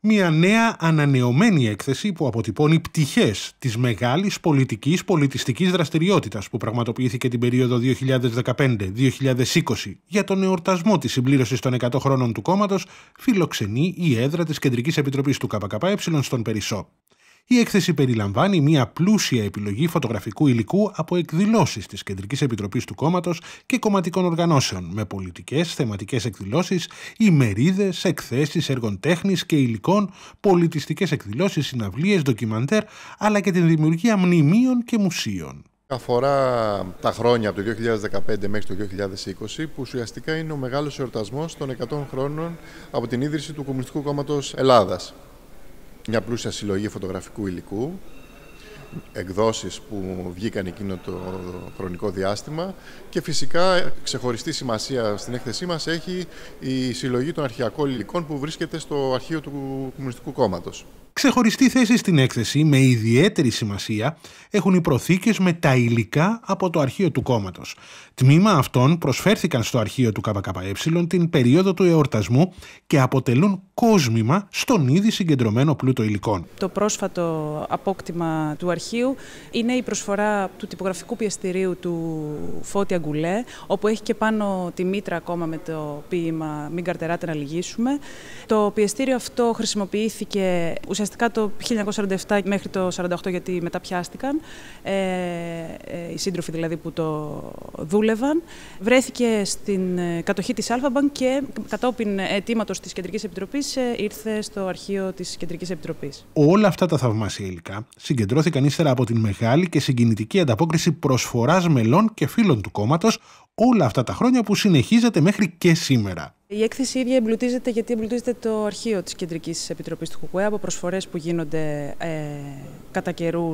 μια νέα ανανεωμένη έκθεση που αποτυπώνει πτυχές της μεγάλης πολιτικής πολιτιστικής δραστηριότητας που πραγματοποιήθηκε την περίοδο 2015-2020 για τον εορτασμό της συμπλήρωσης των 100 χρόνων του κόμματος φιλοξενεί η έδρα της Κεντρικής Επιτροπής του ΚΚΕ στον Περισσό. Η έκθεση περιλαμβάνει μια πλούσια επιλογή φωτογραφικού υλικού από εκδηλώσεις της Κεντρικής Επιτροπής του Κόμματος και κομματικών οργανώσεων, με πολιτικές, θεματικές εκδηλώσεις, ημερίδες, εκθέσεις έργων τέχνης και υλικών, πολιτιστικές εκδηλώσεις, συναυλίες, ντοκιμαντέρ, αλλά και την δημιουργία μνημείων και μουσείων. Αφορά τα χρόνια από το 2015 μέχρι το 2020, που ουσιαστικά είναι ο μεγάλος εορτασμός των 100 χρόνων από την ίδρυση του Κομμουνιστικού κόμματος Ελλάδας μια πλούσια συλλογή φωτογραφικού υλικού εκδόσεις που βγήκαν εκείνο το χρονικό διάστημα και φυσικά ξεχωριστή σημασία στην έκθεσή μας έχει η συλλογή των αρχαιακών υλικών που βρίσκεται στο αρχείο του Κομμουνιστικού Κόμματος. Ξεχωριστή θέση στην έκθεση με ιδιαίτερη σημασία έχουν οι προθήκες με τα υλικά από το αρχείο του κόμματος. Τμήμα αυτών προσφέρθηκαν στο αρχείο του ΚΚΕ την περίοδο του εορτασμού και αποτελούν κόσμημα στον ήδη συγκεντρωμένο πλούτο υλικών. Το πρόσφατο απόκτημα του αρχείου είναι η προσφορά του τυπογραφικού πιεστηρίου του Φώτη Αγκουλέ, όπου έχει και πάνω τη μήτρα ακόμα με το ποίημα «Μην καρτεράτε να λυγίσουμε». Το πιεστήριο αυτό χρησιμοποιήθηκε ουσιαστικά το 1947 μέχρι το 1948 γιατί μετά πιάστηκαν, ε, ε, οι σύντροφοι δηλαδή που το δούλευαν. Βρέθηκε στην ε, κατοχή της Αλφαμπαν και κατόπιν αιτήματος της Κεντρικής Επιτροπής ε, ήρθε στο αρχείο της Κεντρικής Επιτροπής. Όλα αυτά τα θαυμάσια υλικά συγκεντρώθηκαν ύστερα από την μεγάλη και συγκινητική ανταπόκριση προσφοράς μελών και φίλων του κόμματος όλα αυτά τα χρόνια που συνεχίζεται μέχρι και σήμερα. Η έκθεση ίδια εμπλουτίζεται γιατί εμπλουτίζεται το αρχείο της Κεντρικής Επιτροπής του ΚΚΕ από προσφορές που γίνονται ε, κατά καιρούς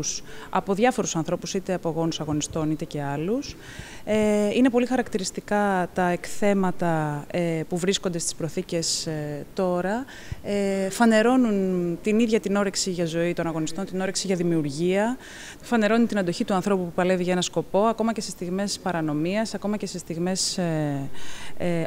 από διάφορους ανθρώπους, είτε από γόνους αγωνιστών είτε και άλλους. Ε, είναι πολύ χαρακτηριστικά τα εκθέματα ε, που βρίσκονται στις προθήκες ε, τώρα. Ε, φανερώνουν την ίδια την όρεξη για ζωή των αγωνιστών, την όρεξη για δημιουργία. Φανερώνουν την αντοχή του ανθρώπου που παλεύει για ένα σκοπό, ακόμα και σε στιγμές παρανομίας, ακόμα και σε στιγμές ε,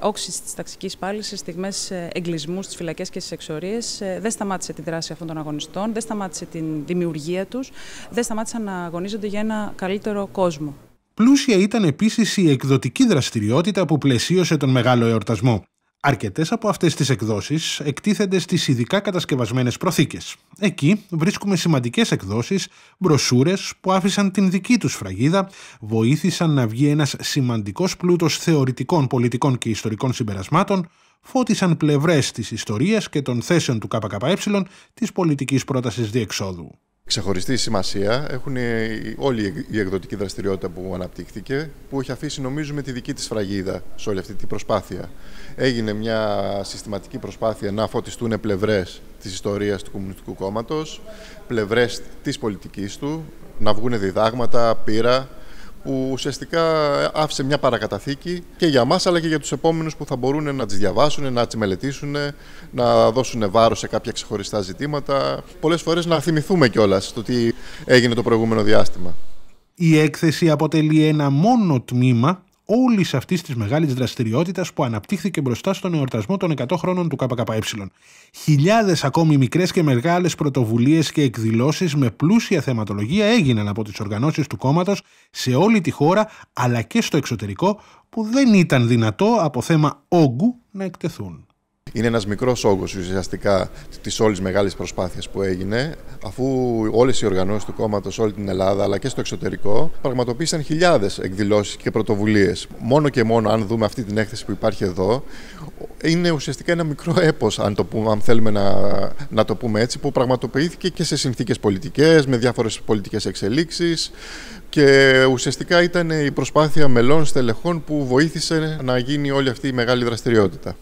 όξης της ταξικής πάλι σε στιγμές ε, εγκλισμού στις φυλακές και στις εξορίες. Ε, δεν σταμάτησε την δράση αυτών των αγωνιστών, δεν σταμάτησε την δημιουργία τους, δεν σταμάτησαν να αγωνίζονται για ένα καλύτερο κόσμο. Πλούσια ήταν επίσης η εκδοτική δραστηριότητα που πλαισίωσε τον μεγάλο εορτασμό. Αρκετές από αυτές τις εκδόσεις εκτίθενται στις ειδικά κατασκευασμένες προθήκες. Εκεί βρίσκουμε σημαντικές εκδόσεις, μπροσούρες που άφησαν την δική τους φραγίδα, βοήθησαν να βγει ένας σημαντικός πλούτος θεωρητικών, πολιτικών και ιστορικών συμπερασμάτων, φώτισαν πλευρές της ιστορίας και των θέσεων του ΚΚΕ της πολιτικής πρότασης διεξόδου ξεχωριστή σημασία έχουν όλη η εκδοτική δραστηριότητα που αναπτύχθηκε, που έχει αφήσει νομίζουμε τη δική της φραγίδα σε όλη αυτή την προσπάθεια. Έγινε μια συστηματική προσπάθεια να φωτιστούν πλευρές της ιστορίας του Κομμουνιστικού Κόμματος, πλευρές της πολιτικής του, να βγουν διδάγματα, πείρα, που ουσιαστικά άφησε μια παρακαταθήκη και για μας αλλά και για τους επόμενους που θα μπορούν να τις διαβάσουν, να τις μελετήσουν, να δώσουν βάρος σε κάποια ξεχωριστά ζητήματα. Πολλές φορές να θυμηθούμε κιόλας το τι έγινε το προηγούμενο διάστημα. Η έκθεση αποτελεί ένα μόνο τμήμα όλης αυτής της μεγάλης δραστηριότητας που αναπτύχθηκε μπροστά στον εορτασμό των 100 χρόνων του ΚΚΕ. Χιλιάδες ακόμη μικρές και μεγάλες πρωτοβουλίες και εκδηλώσεις με πλούσια θεματολογία έγιναν από τις οργανώσεις του κόμματος σε όλη τη χώρα αλλά και στο εξωτερικό που δεν ήταν δυνατό από θέμα όγκου να εκτεθούν. Είναι ένας μικρός όγκος ουσιαστικά της όλης μεγάλης προσπάθειας που έγινε, αφού όλες οι οργανώσεις του κόμματος, όλη την Ελλάδα αλλά και στο εξωτερικό, πραγματοποίησαν χιλιάδες εκδηλώσεις και πρωτοβουλίες. Μόνο και μόνο αν δούμε αυτή την έκθεση που υπάρχει εδώ, είναι ουσιαστικά ένα μικρό έπος, αν, το πούμε, θέλουμε να, να το πούμε έτσι, που πραγματοποιήθηκε και σε συνθήκες πολιτικές, με διάφορες πολιτικές εξελίξεις και ουσιαστικά ήταν η προσπάθεια μελών στελεχών που βοήθησε να γίνει όλη αυτή η μεγάλη δραστηριότητα.